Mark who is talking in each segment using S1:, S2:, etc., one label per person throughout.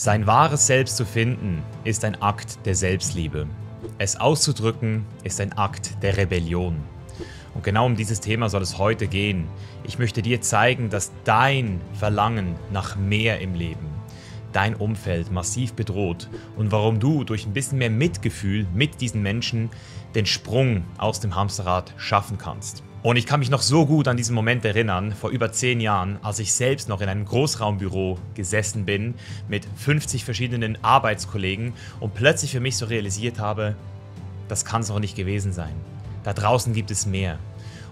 S1: Sein wahres Selbst zu finden ist ein Akt der Selbstliebe. Es auszudrücken ist ein Akt der Rebellion. Und genau um dieses Thema soll es heute gehen. Ich möchte dir zeigen, dass dein Verlangen nach mehr im Leben dein Umfeld massiv bedroht und warum du durch ein bisschen mehr Mitgefühl mit diesen Menschen den Sprung aus dem Hamsterrad schaffen kannst. Und ich kann mich noch so gut an diesen Moment erinnern, vor über zehn Jahren, als ich selbst noch in einem Großraumbüro gesessen bin mit 50 verschiedenen Arbeitskollegen und plötzlich für mich so realisiert habe, das kann es doch nicht gewesen sein. Da draußen gibt es mehr.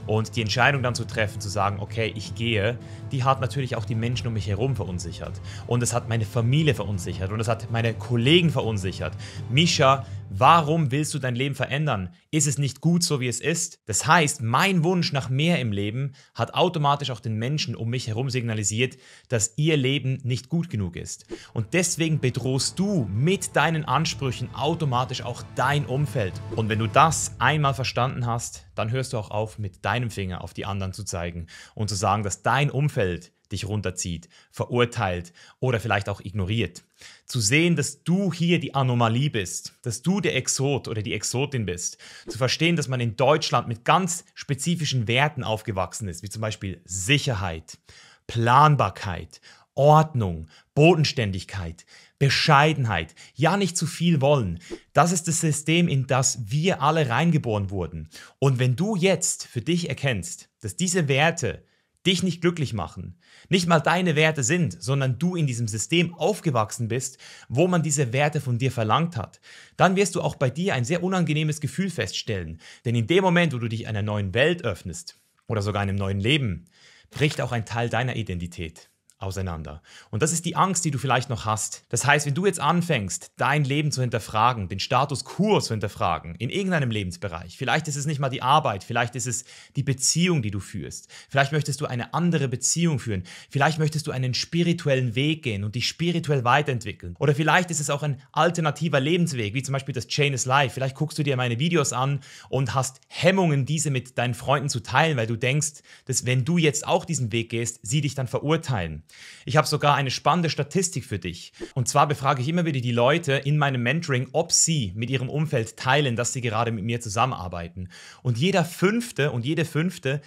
S1: Und die Entscheidung dann zu treffen, zu sagen, okay, ich gehe, die hat natürlich auch die Menschen um mich herum verunsichert. Und es hat meine Familie verunsichert und es hat meine Kollegen verunsichert. Misha Warum willst du dein Leben verändern? Ist es nicht gut so, wie es ist? Das heißt, mein Wunsch nach mehr im Leben hat automatisch auch den Menschen um mich herum signalisiert, dass ihr Leben nicht gut genug ist. Und deswegen bedrohst du mit deinen Ansprüchen automatisch auch dein Umfeld. Und wenn du das einmal verstanden hast, dann hörst du auch auf, mit deinem Finger auf die anderen zu zeigen und zu sagen, dass dein Umfeld dich runterzieht, verurteilt oder vielleicht auch ignoriert. Zu sehen, dass du hier die Anomalie bist, dass du der Exot oder die Exotin bist. Zu verstehen, dass man in Deutschland mit ganz spezifischen Werten aufgewachsen ist, wie zum Beispiel Sicherheit, Planbarkeit, Ordnung, Bodenständigkeit, Bescheidenheit, ja nicht zu viel wollen. Das ist das System, in das wir alle reingeboren wurden. Und wenn du jetzt für dich erkennst, dass diese Werte dich nicht glücklich machen, nicht mal deine Werte sind, sondern du in diesem System aufgewachsen bist, wo man diese Werte von dir verlangt hat, dann wirst du auch bei dir ein sehr unangenehmes Gefühl feststellen. Denn in dem Moment, wo du dich einer neuen Welt öffnest oder sogar einem neuen Leben, bricht auch ein Teil deiner Identität auseinander. Und das ist die Angst, die du vielleicht noch hast. Das heißt, wenn du jetzt anfängst, dein Leben zu hinterfragen, den Status quo zu hinterfragen, in irgendeinem Lebensbereich, vielleicht ist es nicht mal die Arbeit, vielleicht ist es die Beziehung, die du führst, vielleicht möchtest du eine andere Beziehung führen, vielleicht möchtest du einen spirituellen Weg gehen und dich spirituell weiterentwickeln. Oder vielleicht ist es auch ein alternativer Lebensweg, wie zum Beispiel das Chain is Life. Vielleicht guckst du dir meine Videos an und hast Hemmungen, diese mit deinen Freunden zu teilen, weil du denkst, dass wenn du jetzt auch diesen Weg gehst, sie dich dann verurteilen. Ich habe sogar eine spannende Statistik für dich. Und zwar befrage ich immer wieder die Leute in meinem Mentoring, ob sie mit ihrem Umfeld teilen, dass sie gerade mit mir zusammenarbeiten. Und jeder Fünfte und jede Fünfte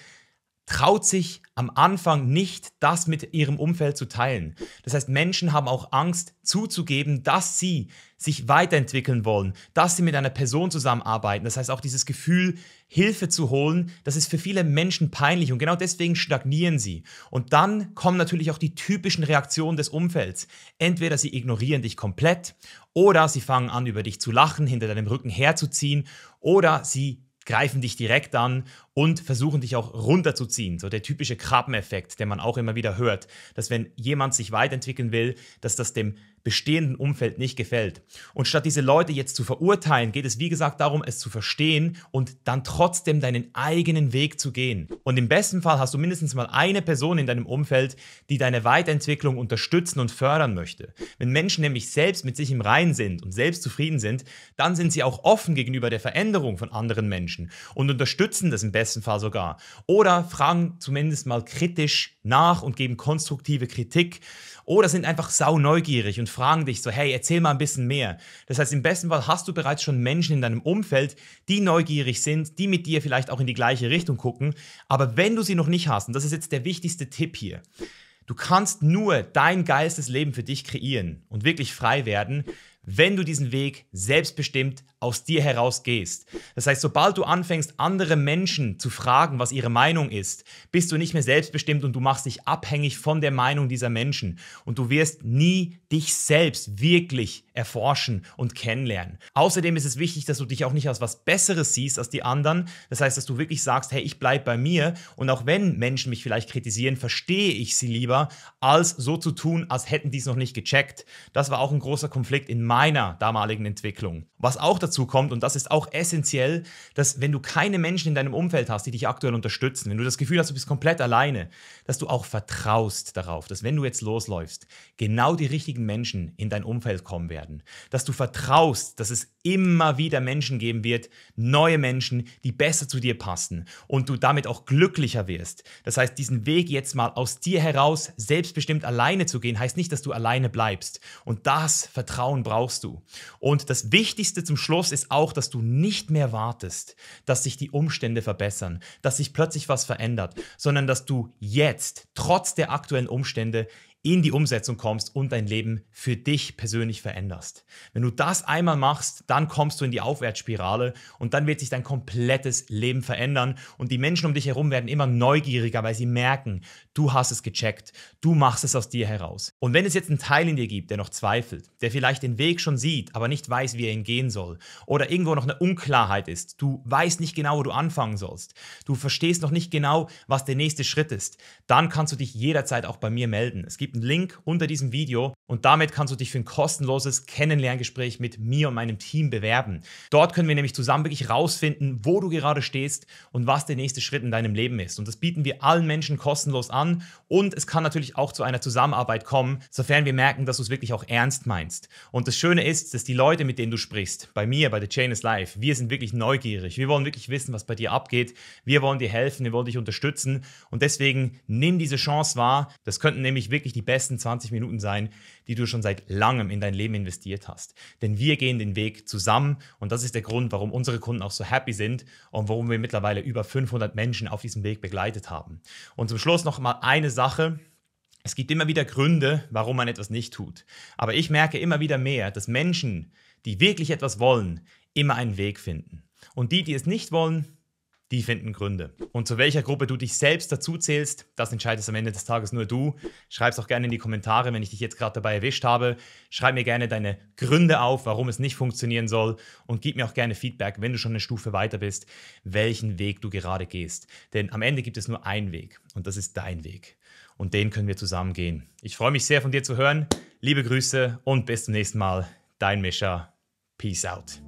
S1: traut sich am Anfang nicht, das mit ihrem Umfeld zu teilen. Das heißt, Menschen haben auch Angst zuzugeben, dass sie sich weiterentwickeln wollen, dass sie mit einer Person zusammenarbeiten. Das heißt, auch dieses Gefühl, Hilfe zu holen, das ist für viele Menschen peinlich und genau deswegen stagnieren sie. Und dann kommen natürlich auch die typischen Reaktionen des Umfelds. Entweder sie ignorieren dich komplett oder sie fangen an, über dich zu lachen, hinter deinem Rücken herzuziehen oder sie greifen dich direkt an und versuchen dich auch runterzuziehen. So der typische Krabbeneffekt, den man auch immer wieder hört, dass wenn jemand sich weiterentwickeln will, dass das dem bestehenden Umfeld nicht gefällt. Und statt diese Leute jetzt zu verurteilen, geht es wie gesagt darum, es zu verstehen und dann trotzdem deinen eigenen Weg zu gehen. Und im besten Fall hast du mindestens mal eine Person in deinem Umfeld, die deine Weiterentwicklung unterstützen und fördern möchte. Wenn Menschen nämlich selbst mit sich im Reinen sind und selbst zufrieden sind, dann sind sie auch offen gegenüber der Veränderung von anderen Menschen und unterstützen das im besten Fall sogar. Oder fragen zumindest mal kritisch nach und geben konstruktive Kritik oder sind einfach sau neugierig und fragen dich so, hey, erzähl mal ein bisschen mehr. Das heißt, im besten Fall hast du bereits schon Menschen in deinem Umfeld, die neugierig sind, die mit dir vielleicht auch in die gleiche Richtung gucken. Aber wenn du sie noch nicht hast, und das ist jetzt der wichtigste Tipp hier, du kannst nur dein geistes Leben für dich kreieren und wirklich frei werden, wenn du diesen Weg selbstbestimmt aus dir heraus gehst. Das heißt, sobald du anfängst, andere Menschen zu fragen, was ihre Meinung ist, bist du nicht mehr selbstbestimmt und du machst dich abhängig von der Meinung dieser Menschen. Und du wirst nie dich selbst wirklich erforschen und kennenlernen. Außerdem ist es wichtig, dass du dich auch nicht als was Besseres siehst als die anderen. Das heißt, dass du wirklich sagst, hey, ich bleibe bei mir und auch wenn Menschen mich vielleicht kritisieren, verstehe ich sie lieber, als so zu tun, als hätten die es noch nicht gecheckt. Das war auch ein großer Konflikt in meiner damaligen Entwicklung. Was auch dazu dazu kommt, und das ist auch essentiell, dass wenn du keine Menschen in deinem Umfeld hast, die dich aktuell unterstützen, wenn du das Gefühl hast, du bist komplett alleine, dass du auch vertraust darauf, dass wenn du jetzt losläufst, genau die richtigen Menschen in dein Umfeld kommen werden. Dass du vertraust, dass es immer wieder Menschen geben wird, neue Menschen, die besser zu dir passen und du damit auch glücklicher wirst. Das heißt, diesen Weg jetzt mal aus dir heraus selbstbestimmt alleine zu gehen, heißt nicht, dass du alleine bleibst. Und das Vertrauen brauchst du. Und das Wichtigste zum Schluss, Schluss ist auch, dass du nicht mehr wartest, dass sich die Umstände verbessern, dass sich plötzlich was verändert, sondern dass du jetzt, trotz der aktuellen Umstände, in die Umsetzung kommst und dein Leben für dich persönlich veränderst. Wenn du das einmal machst, dann kommst du in die Aufwärtsspirale und dann wird sich dein komplettes Leben verändern und die Menschen um dich herum werden immer neugieriger, weil sie merken, du hast es gecheckt, du machst es aus dir heraus. Und wenn es jetzt einen Teil in dir gibt, der noch zweifelt, der vielleicht den Weg schon sieht, aber nicht weiß, wie er ihn gehen soll oder irgendwo noch eine Unklarheit ist, du weißt nicht genau, wo du anfangen sollst, du verstehst noch nicht genau, was der nächste Schritt ist, dann kannst du dich jederzeit auch bei mir melden. Es gibt gibt einen Link unter diesem Video und damit kannst du dich für ein kostenloses Kennenlerngespräch mit mir und meinem Team bewerben. Dort können wir nämlich zusammen wirklich rausfinden, wo du gerade stehst und was der nächste Schritt in deinem Leben ist. Und das bieten wir allen Menschen kostenlos an und es kann natürlich auch zu einer Zusammenarbeit kommen, sofern wir merken, dass du es wirklich auch ernst meinst. Und das Schöne ist, dass die Leute, mit denen du sprichst, bei mir, bei The Chain is Life, wir sind wirklich neugierig. Wir wollen wirklich wissen, was bei dir abgeht. Wir wollen dir helfen, wir wollen dich unterstützen und deswegen nimm diese Chance wahr. Das könnten nämlich wirklich die die besten 20 Minuten sein, die du schon seit langem in dein Leben investiert hast. Denn wir gehen den Weg zusammen und das ist der Grund, warum unsere Kunden auch so happy sind und warum wir mittlerweile über 500 Menschen auf diesem Weg begleitet haben. Und zum Schluss noch mal eine Sache, es gibt immer wieder Gründe, warum man etwas nicht tut. Aber ich merke immer wieder mehr, dass Menschen, die wirklich etwas wollen, immer einen Weg finden. Und die, die es nicht wollen, die finden Gründe. Und zu welcher Gruppe du dich selbst dazu zählst, das entscheidest am Ende des Tages nur du. Schreib es auch gerne in die Kommentare, wenn ich dich jetzt gerade dabei erwischt habe. Schreib mir gerne deine Gründe auf, warum es nicht funktionieren soll und gib mir auch gerne Feedback, wenn du schon eine Stufe weiter bist, welchen Weg du gerade gehst. Denn am Ende gibt es nur einen Weg und das ist dein Weg. Und den können wir zusammen gehen. Ich freue mich sehr von dir zu hören. Liebe Grüße und bis zum nächsten Mal. Dein Mischa. Peace out.